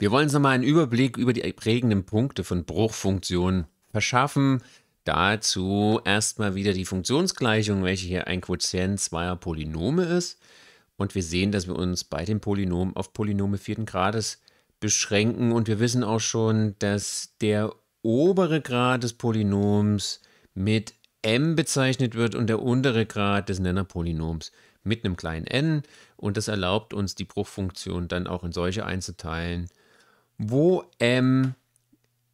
Wir wollen uns nochmal einen Überblick über die prägenden Punkte von Bruchfunktionen verschaffen. Dazu erstmal wieder die Funktionsgleichung, welche hier ein Quotient zweier Polynome ist. Und wir sehen, dass wir uns bei den Polynomen auf Polynome vierten Grades beschränken. Und wir wissen auch schon, dass der obere Grad des Polynoms mit m bezeichnet wird und der untere Grad des Nennerpolynoms mit einem kleinen n. Und das erlaubt uns, die Bruchfunktion dann auch in solche einzuteilen, wo m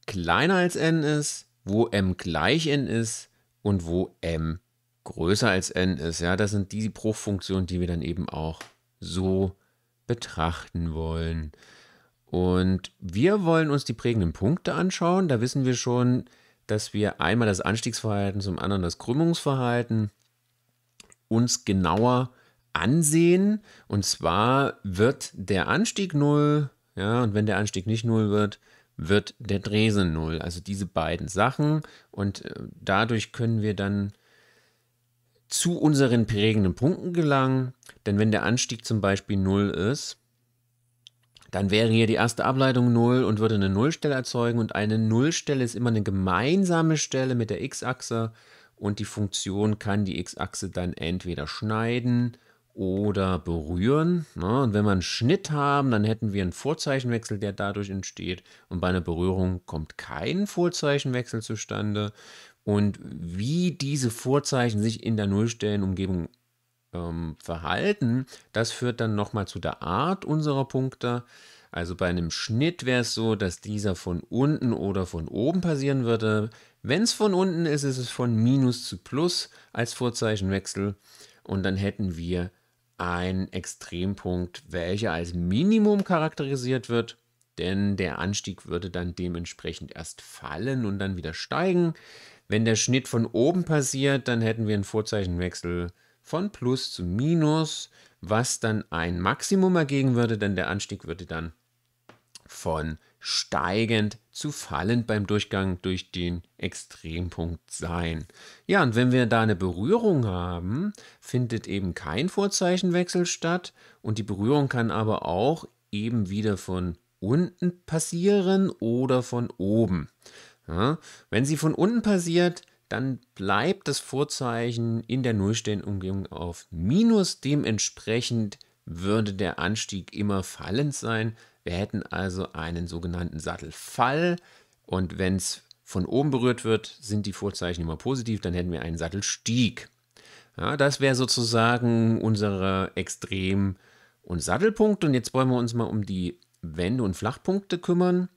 kleiner als n ist, wo m gleich n ist und wo m größer als n ist. Ja, das sind die Bruchfunktionen, die wir dann eben auch so betrachten wollen. Und wir wollen uns die prägenden Punkte anschauen. Da wissen wir schon, dass wir einmal das Anstiegsverhalten, zum anderen das Krümmungsverhalten uns genauer ansehen. Und zwar wird der Anstieg 0 ja, und wenn der Anstieg nicht null wird, wird der Dresen null. Also diese beiden Sachen. Und äh, dadurch können wir dann zu unseren prägenden Punkten gelangen. Denn wenn der Anstieg zum Beispiel null ist, dann wäre hier die erste Ableitung 0 und würde eine Nullstelle erzeugen. Und eine Nullstelle ist immer eine gemeinsame Stelle mit der x-Achse. Und die Funktion kann die x-Achse dann entweder schneiden oder berühren. Ne? Und wenn wir einen Schnitt haben, dann hätten wir einen Vorzeichenwechsel, der dadurch entsteht. Und bei einer Berührung kommt kein Vorzeichenwechsel zustande. Und wie diese Vorzeichen sich in der Nullstellenumgebung ähm, verhalten, das führt dann nochmal zu der Art unserer Punkte. Also bei einem Schnitt wäre es so, dass dieser von unten oder von oben passieren würde. Wenn es von unten ist, ist es von Minus zu Plus als Vorzeichenwechsel. Und dann hätten wir ein Extrempunkt, welcher als Minimum charakterisiert wird, denn der Anstieg würde dann dementsprechend erst fallen und dann wieder steigen. Wenn der Schnitt von oben passiert, dann hätten wir einen Vorzeichenwechsel von Plus zu Minus, was dann ein Maximum ergeben würde, denn der Anstieg würde dann von steigend zu fallend beim Durchgang durch den Extrempunkt sein. Ja, und wenn wir da eine Berührung haben, findet eben kein Vorzeichenwechsel statt und die Berührung kann aber auch eben wieder von unten passieren oder von oben. Ja, wenn sie von unten passiert, dann bleibt das Vorzeichen in der Nullstellenumgebung auf Minus. Dementsprechend würde der Anstieg immer fallend sein. Wir hätten also einen sogenannten Sattelfall und wenn es von oben berührt wird, sind die Vorzeichen immer positiv, dann hätten wir einen Sattelstieg. Ja, das wäre sozusagen unsere Extrem- und Sattelpunkt. Und jetzt wollen wir uns mal um die Wände und Flachpunkte kümmern.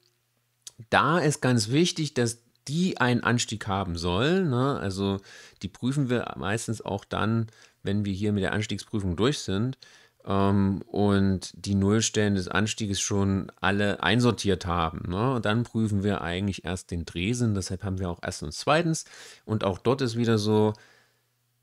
Da ist ganz wichtig, dass die einen Anstieg haben sollen. Ne? Also die prüfen wir meistens auch dann, wenn wir hier mit der Anstiegsprüfung durch sind. Ähm, und die Nullstellen des Anstieges schon alle einsortiert haben. Ne? Und dann prüfen wir eigentlich erst den Dresen, deshalb haben wir auch erst und zweitens. Und auch dort ist wieder so,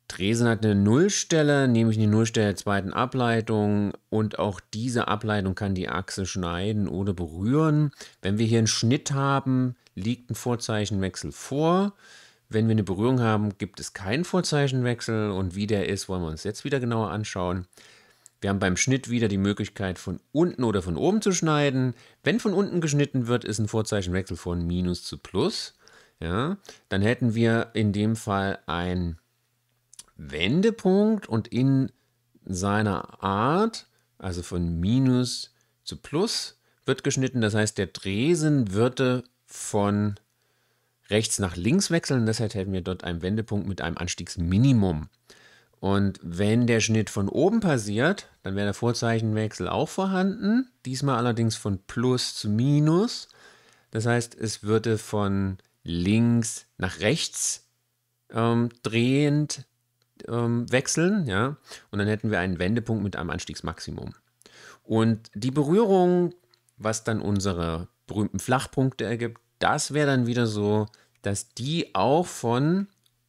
Dresen hat eine Nullstelle, nämlich eine Nullstelle der zweiten Ableitung und auch diese Ableitung kann die Achse schneiden oder berühren. Wenn wir hier einen Schnitt haben, liegt ein Vorzeichenwechsel vor. Wenn wir eine Berührung haben, gibt es keinen Vorzeichenwechsel und wie der ist, wollen wir uns jetzt wieder genauer anschauen. Wir haben beim Schnitt wieder die Möglichkeit, von unten oder von oben zu schneiden. Wenn von unten geschnitten wird, ist ein Vorzeichenwechsel von Minus zu Plus. Ja, dann hätten wir in dem Fall einen Wendepunkt und in seiner Art, also von Minus zu Plus, wird geschnitten. Das heißt, der Dresen würde von rechts nach links wechseln. Deshalb hätten wir dort einen Wendepunkt mit einem Anstiegsminimum. Und wenn der Schnitt von oben passiert, dann wäre der Vorzeichenwechsel auch vorhanden, diesmal allerdings von Plus zu Minus. Das heißt, es würde von links nach rechts ähm, drehend ähm, wechseln, ja, und dann hätten wir einen Wendepunkt mit einem Anstiegsmaximum. Und die Berührung, was dann unsere berühmten Flachpunkte ergibt, das wäre dann wieder so, dass die auch von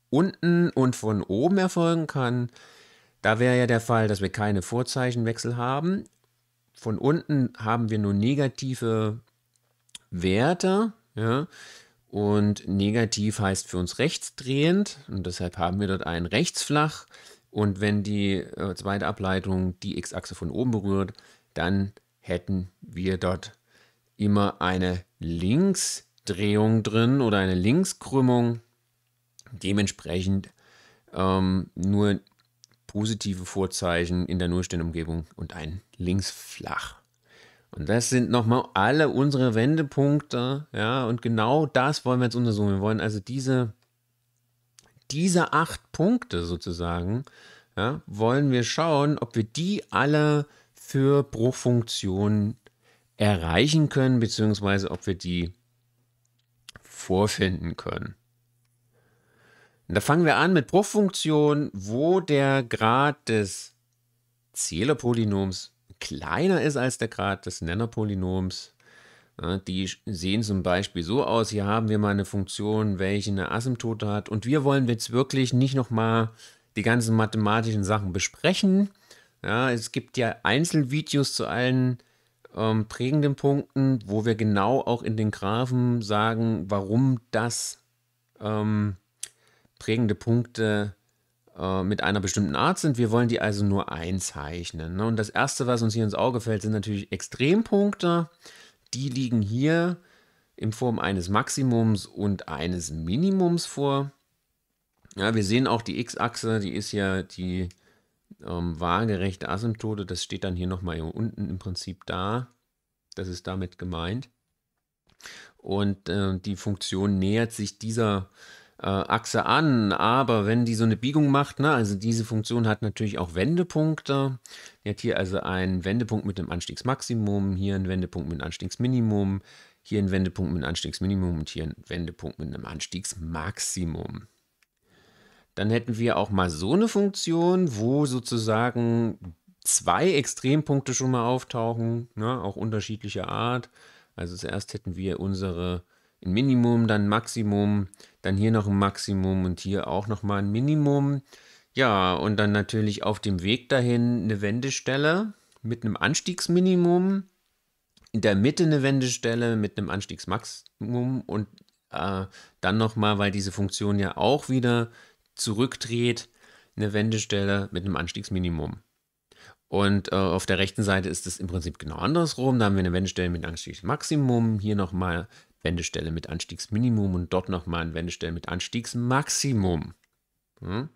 unten und von oben erfolgen kann, da wäre ja der Fall, dass wir keine Vorzeichenwechsel haben. Von unten haben wir nur negative Werte. Ja? Und negativ heißt für uns rechtsdrehend. Und deshalb haben wir dort einen Rechtsflach. Und wenn die äh, zweite Ableitung die x-Achse von oben berührt, dann hätten wir dort immer eine Linksdrehung drin oder eine Linkskrümmung. Dementsprechend ähm, nur positive Vorzeichen in der Nullstellenumgebung und ein linksflach. Und das sind nochmal alle unsere Wendepunkte, ja, und genau das wollen wir jetzt untersuchen. Wir wollen also diese, diese acht Punkte sozusagen, ja, wollen wir schauen, ob wir die alle für Bruchfunktionen erreichen können, beziehungsweise ob wir die vorfinden können. Da fangen wir an mit Bruchfunktionen, wo der Grad des Zählerpolynoms kleiner ist als der Grad des Nennerpolynoms. Die sehen zum Beispiel so aus, hier haben wir mal eine Funktion, welche eine Asymptote hat und wir wollen jetzt wirklich nicht nochmal die ganzen mathematischen Sachen besprechen. Ja, es gibt ja Einzelvideos zu allen ähm, prägenden Punkten, wo wir genau auch in den Graphen sagen, warum das ähm, prägende Punkte äh, mit einer bestimmten Art sind. Wir wollen die also nur einzeichnen. Ne? Und das Erste, was uns hier ins Auge fällt, sind natürlich Extrempunkte. Die liegen hier in Form eines Maximums und eines Minimums vor. Ja, wir sehen auch die x-Achse, die ist ja die ähm, waagerechte Asymptote. Das steht dann hier nochmal hier unten im Prinzip da. Das ist damit gemeint. Und äh, die Funktion nähert sich dieser äh, Achse an, aber wenn die so eine Biegung macht, ne, also diese Funktion hat natürlich auch Wendepunkte. Die hat hier also einen Wendepunkt mit einem Anstiegsmaximum, hier einen Wendepunkt mit einem Anstiegsminimum, hier einen Wendepunkt mit einem Anstiegsminimum und hier einen Wendepunkt mit einem Anstiegsmaximum. Dann hätten wir auch mal so eine Funktion, wo sozusagen zwei Extrempunkte schon mal auftauchen, ne, auch unterschiedlicher Art. Also zuerst hätten wir unsere ein Minimum, dann ein Maximum, dann hier noch ein Maximum und hier auch nochmal ein Minimum. Ja, und dann natürlich auf dem Weg dahin eine Wendestelle mit einem Anstiegsminimum, in der Mitte eine Wendestelle mit einem Anstiegsmaximum und äh, dann nochmal, weil diese Funktion ja auch wieder zurückdreht, eine Wendestelle mit einem Anstiegsminimum. Und äh, auf der rechten Seite ist es im Prinzip genau andersrum. Da haben wir eine Wendestelle mit Anstiegsmaximum, hier nochmal Wendestelle mit Anstiegsminimum und dort nochmal eine Wendestelle mit Anstiegsmaximum. Hm?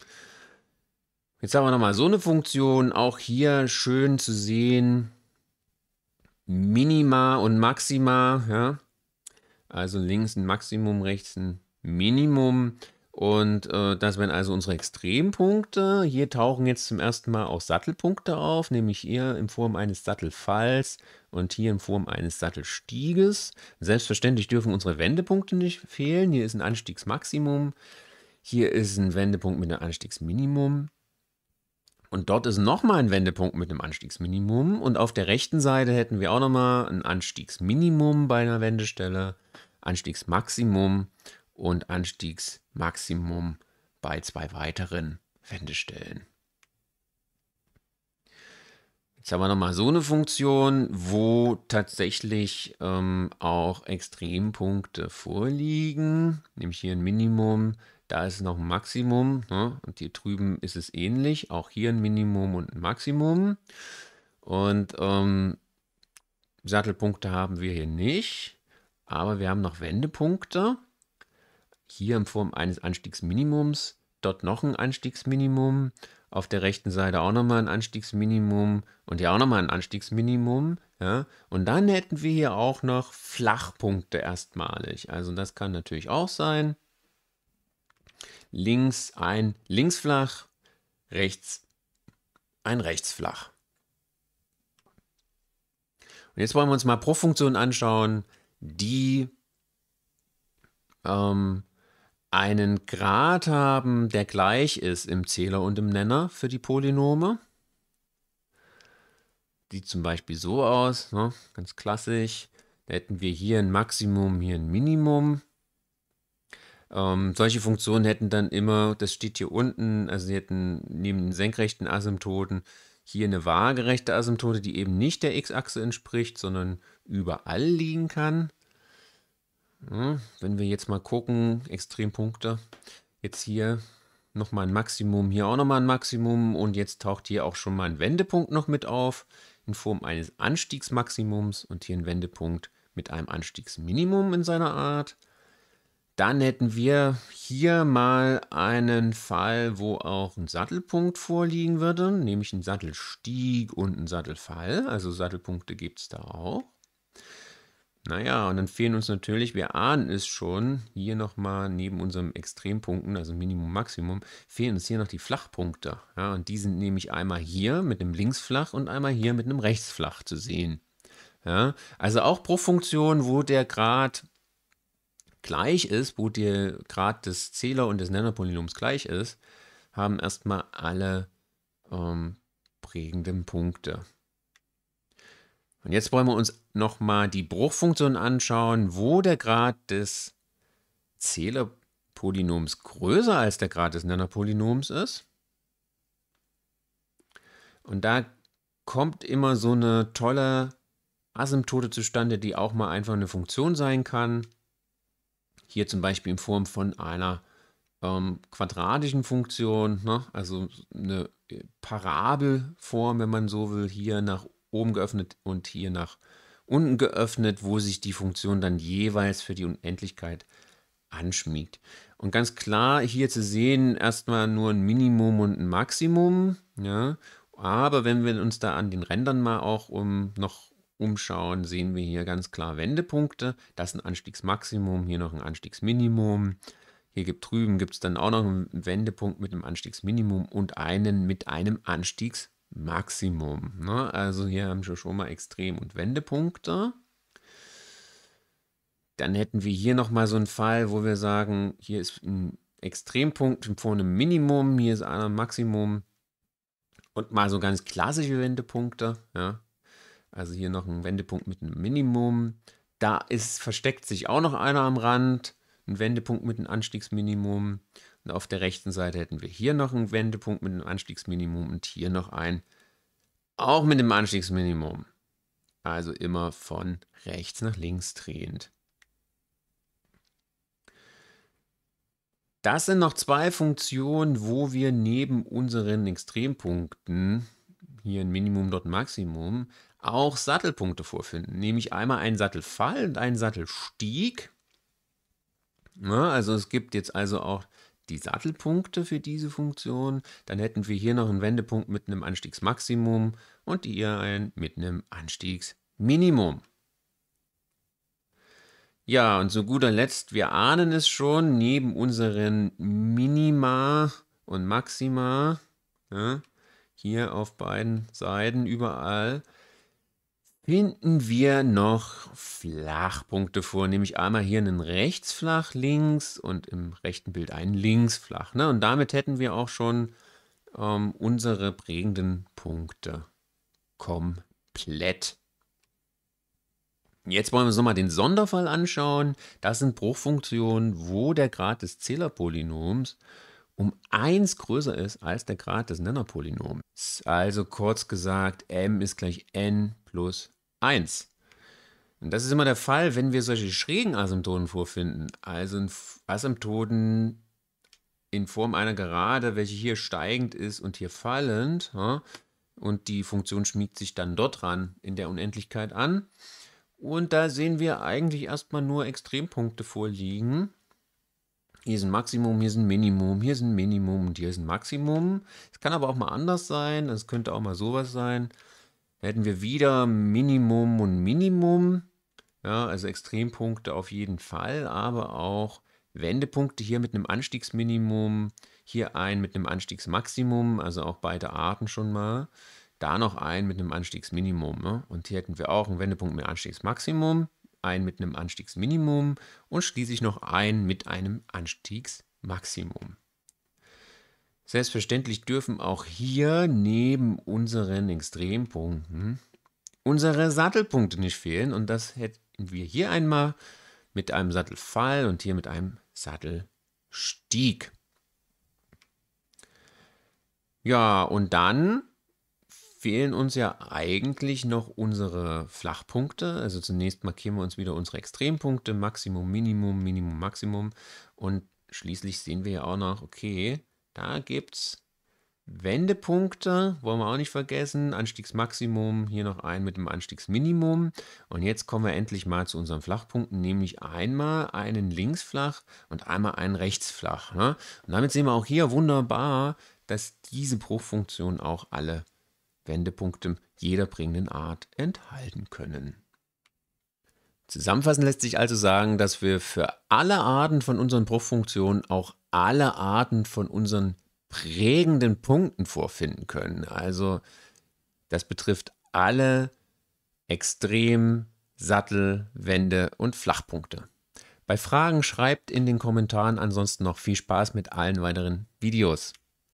Jetzt haben wir nochmal so eine Funktion, auch hier schön zu sehen. Minima und Maxima, ja. Also links ein Maximum, rechts ein Minimum. Und äh, das wären also unsere Extrempunkte. Hier tauchen jetzt zum ersten Mal auch Sattelpunkte auf, nämlich hier in Form eines Sattelfalls und hier in Form eines Sattelstieges. Selbstverständlich dürfen unsere Wendepunkte nicht fehlen. Hier ist ein Anstiegsmaximum, hier ist ein Wendepunkt mit einem Anstiegsminimum. Und dort ist nochmal ein Wendepunkt mit einem Anstiegsminimum. Und auf der rechten Seite hätten wir auch nochmal ein Anstiegsminimum bei einer Wendestelle, Anstiegsmaximum und Anstiegsmaximum bei zwei weiteren Wendestellen. Jetzt haben wir nochmal so eine Funktion, wo tatsächlich ähm, auch Extrempunkte vorliegen. Nämlich hier ein Minimum, da ist noch ein Maximum. Ne? Und hier drüben ist es ähnlich. Auch hier ein Minimum und ein Maximum. Und ähm, Sattelpunkte haben wir hier nicht. Aber wir haben noch Wendepunkte. Hier in Form eines Anstiegsminimums, dort noch ein Anstiegsminimum, auf der rechten Seite auch nochmal ein Anstiegsminimum und hier auch nochmal ein Anstiegsminimum. Ja? Und dann hätten wir hier auch noch Flachpunkte erstmalig. Also das kann natürlich auch sein. Links ein linksflach, rechts ein rechtsflach. Und jetzt wollen wir uns mal pro Funktion anschauen, die ähm, einen Grad haben, der gleich ist im Zähler und im Nenner für die Polynome. Sieht zum Beispiel so aus, ne? ganz klassisch. Da hätten wir hier ein Maximum, hier ein Minimum. Ähm, solche Funktionen hätten dann immer, das steht hier unten, also sie hätten neben den senkrechten Asymptoten hier eine waagerechte Asymptote, die eben nicht der x-Achse entspricht, sondern überall liegen kann. Hm, wenn wir jetzt mal gucken, Extrempunkte. Jetzt hier nochmal ein Maximum, hier auch nochmal ein Maximum und jetzt taucht hier auch schon mal ein Wendepunkt noch mit auf in Form eines Anstiegsmaximums und hier ein Wendepunkt mit einem Anstiegsminimum in seiner Art. Dann hätten wir hier mal einen Fall, wo auch ein Sattelpunkt vorliegen würde, nämlich ein Sattelstieg und ein Sattelfall. Also Sattelpunkte gibt es da auch. Naja, und dann fehlen uns natürlich, wir ahnen es schon, hier nochmal neben unseren Extrempunkten, also Minimum, Maximum, fehlen uns hier noch die Flachpunkte. Ja, und die sind nämlich einmal hier mit einem Linksflach und einmal hier mit einem Rechtsflach zu sehen. Ja, also auch pro Funktion, wo der Grad gleich ist, wo der Grad des Zähler und des Nennerpolynoms gleich ist, haben erstmal alle ähm, prägenden Punkte. Und jetzt wollen wir uns nochmal die Bruchfunktion anschauen, wo der Grad des Zählerpolynoms größer als der Grad des Nennerpolynoms ist. Und da kommt immer so eine tolle Asymptote zustande, die auch mal einfach eine Funktion sein kann. Hier zum Beispiel in Form von einer ähm, quadratischen Funktion, ne? also eine Parabelform, wenn man so will, hier nach oben oben geöffnet und hier nach unten geöffnet, wo sich die Funktion dann jeweils für die Unendlichkeit anschmiegt. Und ganz klar hier zu sehen, erstmal nur ein Minimum und ein Maximum. Ja? Aber wenn wir uns da an den Rändern mal auch um, noch umschauen, sehen wir hier ganz klar Wendepunkte. Das ist ein Anstiegsmaximum, hier noch ein Anstiegsminimum. Hier gibt drüben gibt es dann auch noch einen Wendepunkt mit einem Anstiegsminimum und einen mit einem Anstiegsmaximum. Maximum. Ne? Also hier haben wir schon mal Extrem- und Wendepunkte. Dann hätten wir hier nochmal so einen Fall, wo wir sagen, hier ist ein Extrempunkt vor einem Minimum, hier ist einer Maximum. Und mal so ganz klassische Wendepunkte. Ja? Also hier noch ein Wendepunkt mit einem Minimum. Da ist, versteckt sich auch noch einer am Rand. Ein Wendepunkt mit einem Anstiegsminimum. Und auf der rechten Seite hätten wir hier noch einen Wendepunkt mit einem Anstiegsminimum und hier noch einen, auch mit einem Anstiegsminimum. Also immer von rechts nach links drehend. Das sind noch zwei Funktionen, wo wir neben unseren Extrempunkten, hier ein Minimum, dort ein Maximum, auch Sattelpunkte vorfinden. Nämlich einmal einen Sattelfall und einen Sattelstieg. Ja, also es gibt jetzt also auch die Sattelpunkte für diese Funktion, dann hätten wir hier noch einen Wendepunkt mit einem Anstiegsmaximum und hier einen mit einem Anstiegsminimum. Ja, und zu guter Letzt, wir ahnen es schon, neben unseren Minima und Maxima, ja, hier auf beiden Seiten überall, finden wir noch Flachpunkte vor, nämlich einmal hier einen rechtsflach links und im rechten Bild einen linksflach. Ne? Und damit hätten wir auch schon ähm, unsere prägenden Punkte komplett. Jetzt wollen wir uns nochmal den Sonderfall anschauen. Das sind Bruchfunktionen, wo der Grad des Zählerpolynoms äh, um 1 größer ist als der Grad des Nennerpolynoms. Also kurz gesagt, m ist gleich n plus 1. Und das ist immer der Fall, wenn wir solche schrägen Asymptoten vorfinden. Also Asymptoten in Form einer Gerade, welche hier steigend ist und hier fallend. Und die Funktion schmiegt sich dann dort ran in der Unendlichkeit an. Und da sehen wir eigentlich erstmal nur Extrempunkte vorliegen hier ist ein Maximum, hier ist ein Minimum, hier ist ein Minimum und hier ist ein Maximum. Es kann aber auch mal anders sein, es könnte auch mal sowas sein. Da hätten wir wieder Minimum und Minimum, ja, also Extrempunkte auf jeden Fall, aber auch Wendepunkte hier mit einem Anstiegsminimum, hier ein mit einem Anstiegsmaximum, also auch beide Arten schon mal. Da noch ein mit einem Anstiegsminimum. Ne? Und hier hätten wir auch einen Wendepunkt mit Anstiegsmaximum einen mit einem Anstiegsminimum und schließlich noch einen mit einem Anstiegsmaximum. Selbstverständlich dürfen auch hier neben unseren Extrempunkten unsere Sattelpunkte nicht fehlen und das hätten wir hier einmal mit einem Sattelfall und hier mit einem Sattelstieg. Ja, und dann fehlen uns ja eigentlich noch unsere Flachpunkte. Also zunächst markieren wir uns wieder unsere Extrempunkte, Maximum, Minimum, Minimum, Maximum. Und schließlich sehen wir ja auch noch, okay, da gibt es Wendepunkte, wollen wir auch nicht vergessen. Anstiegsmaximum, hier noch ein mit dem Anstiegsminimum. Und jetzt kommen wir endlich mal zu unseren Flachpunkten, nämlich einmal einen linksflach und einmal einen rechtsflach. Ne? Und damit sehen wir auch hier wunderbar, dass diese Bruchfunktion auch alle Wendepunkte jeder prägenden Art enthalten können. Zusammenfassend lässt sich also sagen, dass wir für alle Arten von unseren Bruchfunktionen auch alle Arten von unseren prägenden Punkten vorfinden können. Also das betrifft alle Extrem, Sattel, Wände und Flachpunkte. Bei Fragen schreibt in den Kommentaren ansonsten noch viel Spaß mit allen weiteren Videos.